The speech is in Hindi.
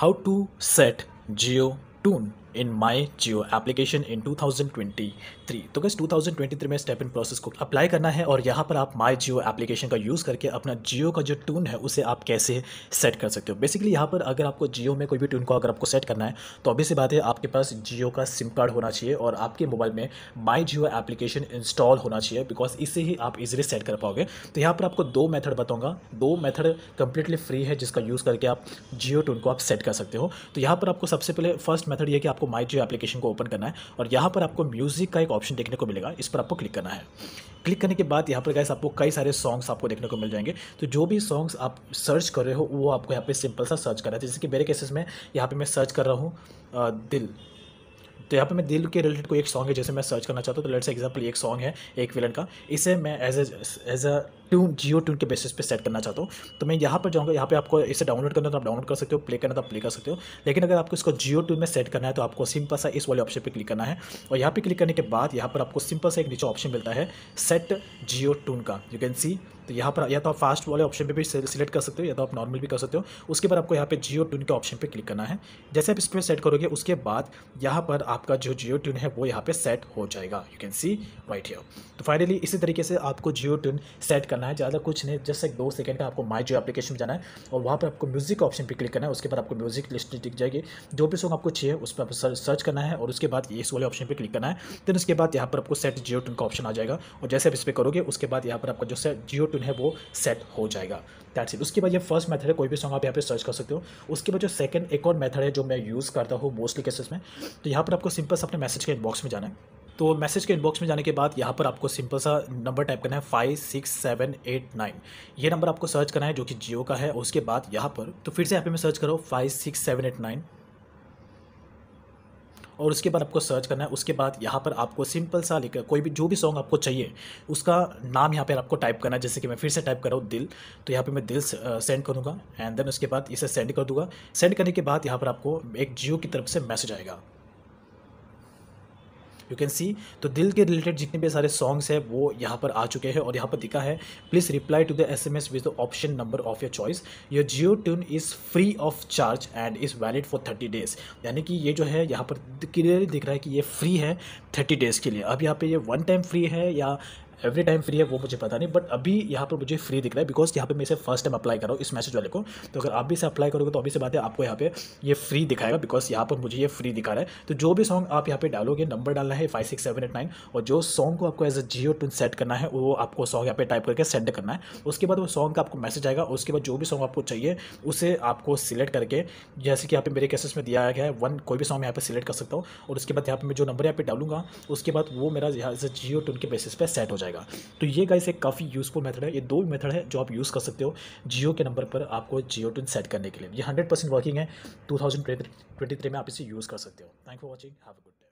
how to set geo tune in my Jio application in 2023 तो गैस 2023 में स्टेप इन प्रोसेस को अप्लाई करना है और यहाँ पर आप माई जियो एप्लीकेशन का यूज़ करके अपना जियो का जो ट्यून है उसे आप कैसे सेट कर सकते हो बेसिकली यहाँ पर अगर आपको जियो में कोई भी ट्यून को अगर आपको सेट करना है तो अभी से बात है आपके पास जियो का सिम कार्ड होना चाहिए और आपके मोबाइल में माई जियो एप्लीकेशन इंस्टॉल होना चाहिए बिकॉज इसे ही आप इजिली सेट कर पाओगे तो यहाँ पर आपको दो मैथड बताऊँगा दो मैथड कंप्लीटली फ्री है जिसका यूज़ करके आप जियो टून को आप सेट कर सकते हो तो यहाँ पर आपको सबसे पहले फर्स्ट मैथड यह कि आप आपको माई जियो एप्लीकेशन को ओपन करना है और यहाँ पर आपको म्यूज़िक का एक ऑप्शन देखने को मिलेगा इस पर आपको क्लिक करना है क्लिक करने के बाद यहाँ पर गैस आपको कई सारे सॉन्ग्स आपको देखने को मिल जाएंगे तो जो भी सॉन्ग्स आप सर्च कर रहे हो वो आपको यहाँ पे सिंपल सा सर्च करना है जैसे कि मेरे केसेस में यहाँ पे मैं सर्च कर रहा हूँ दिल तो यहाँ पे मैं दिल के रिलेटेड कोई एक सॉन्ग है जैसे मैं सर्च करना चाहता हूँ तो लेट्स एग्जाम्पल एक सॉन्ग है एक विलन का इसे मैं as a as a tune Jio tune के बेसिस पे सेट करना चाहता हूँ तो मैं यहाँ पर जाऊँगा यहाँ पे आपको इसे डाउनलोड करना तो आप डाउनलोड कर सकते हो प्ले करना तो आप प्ले कर सकते हो लेकिन अगर आपको इसको जियो ट्यून में सेट करना है तो आपको सिंपल सा इस वाले ऑप्शन पर क्लिक करना है और यहाँ पर क्लिक करने के बाद यहाँ पर आपको सिंपल सा एक नीचे ऑप्शन मिलता है सेट जियो ट्यून का यू कैन सी तो यहाँ पर या तो आप फास्ट वाले ऑप्शन पे भी सिलेक्ट कर सकते हो या तो आप नॉर्मल भी कर सकते हो उसके बाद आपको यहाँ पे जियो ट्यून के ऑप्शन पे क्लिक करना है जैसे आप इस पर सेट करोगे उसके बाद यहाँ पर आपका जो जियो ट्यून है वो यहाँ पर सेट हो जाएगा you can see right here तो फाइनली इसी तरीके से आपको जियो ट्यून सेट करना है ज़्यादा कुछ नहीं जस्ट एक दो सेकेंड का आपको माई जियो एप्लीकेशन जाना है और वहाँ पर आपको म्यूजिक ऑप्शन पर क्लिक करना है उसके बाद आपको म्यूजिक लिस्ट दिख जाएगी जो भी सॉन्ग आपको चाहिए उस पर आपको सर्च करना है और उसके बाद इस वाले ऑप्शन पर क्लिक करना है देन उसके बाद यहाँ पर आपको सेट जियो ट्यून का ऑप्शन आ जाएगा और जैसे आप इस पर करोगे उसके बाद यहाँ पर आपका जो सेट जियो ट्यून ट्यून है वो सेट हो जाएगा दैट्स इट उसके बाद ये फर्स्ट मेथड है कोई भी सॉन्ग आप यहाँ पे सर्च कर सकते हो उसके बाद जो सेकंड एक और मेथड है जो मैं यूज़ करता हूँ मोस्टली केसेस में तो यहाँ पर आपको सिंपल अपने मैसेज के इनबॉक्स में जाना है तो मैसेज के इनबॉक्स में जाने के बाद यहाँ पर आपको सिंपल सा नंबर टाइप करना है five six seven eight nine ये नंबर आपको सर्च करना है जो कि जियो का है उसके बाद यहाँ पर तो फिर से यहाँ पे मैं सर्च करो five six seven eight nine और उसके बाद आपको सर्च करना है उसके बाद यहाँ पर आपको सिंपल सा लेकर कोई भी जो भी सॉन्ग आपको चाहिए उसका नाम यहाँ पर आपको टाइप करना है जैसे कि मैं फिर से टाइप कर रहा हूँ दिल तो यहाँ पर मैं दिल सेंड uh, करूँगा एंड देन उसके बाद इसे सेंड कर दूँगा सेंड करने के बाद यहाँ पर आपको एक जियो की तरफ से मैसेज आएगा यू कैन सी तो दिल के रिलेटेड जितने भी सारे सॉन्ग्स हैं वो यहाँ पर आ चुके हैं और यहाँ पर दिखा है please reply to the S M S with the option number of your choice your Jio tune is free of charge and is valid for thirty days यानी कि ये जो है यहाँ पर क्लियरली दिख रहा है कि ये फ्री है थर्टी डेज़ के लिए अब यहाँ पर ये वन टाइम फ्री है या एवरी टाइम फ्री है वो मुझे पता नहीं बट अभी यहाँ पर मुझे फ्री दिख रहा है बिकॉज यहाँ पर मैं इसे फर्स्ट टाइम अप्लाई कर रहा हूँ इस मैसेज वाले को तो अगर आप भी इसे अप्लाई करोगे तो अभी से बात है आपको यहाँ पे ये फ्री दिखाएगा बिकॉज यहाँ पर मुझे ये फ्री दिखा रहा है तो जो भी सॉन्ग आप यहाँ पे डालोगे नंबर डालना है five six seven eight nine और जो सॉन्ग को आपको as a Jio tune set करना है वो आपको सॉन्ग यहाँ पे टाइप करके सेंड करना है उसके बाद वो सॉन्ग का आपको मैसेज आएगा उसके बाद जो भी सॉन्ग आपको चाहिए उसे आपको सिलेक्ट करके जैसे कि यहाँ पे मेरे कैसेज में दिया गया है वन कोई भी सॉन्ग यहाँ पे सिलेक्ट कर सकता हूँ और उसके बाद यहाँ पे मैं जो नंबर यहाँ पे डालूंगा उसके बाद वो मेरा यहाँ अ जियो टून के बेसिस पर सेट हो जाएगा जाएगा तो ये गाइस एक काफ़ी यूज़फुल मेथड है ये दो मेथड है जो आप यूज़ कर सकते हो जियो के नंबर पर आपको जियो टून सेट करने के लिए ये हंड्रेड वर्किंग है टू में आप इसे यूज़ कर सकते हो thank for watching have a good day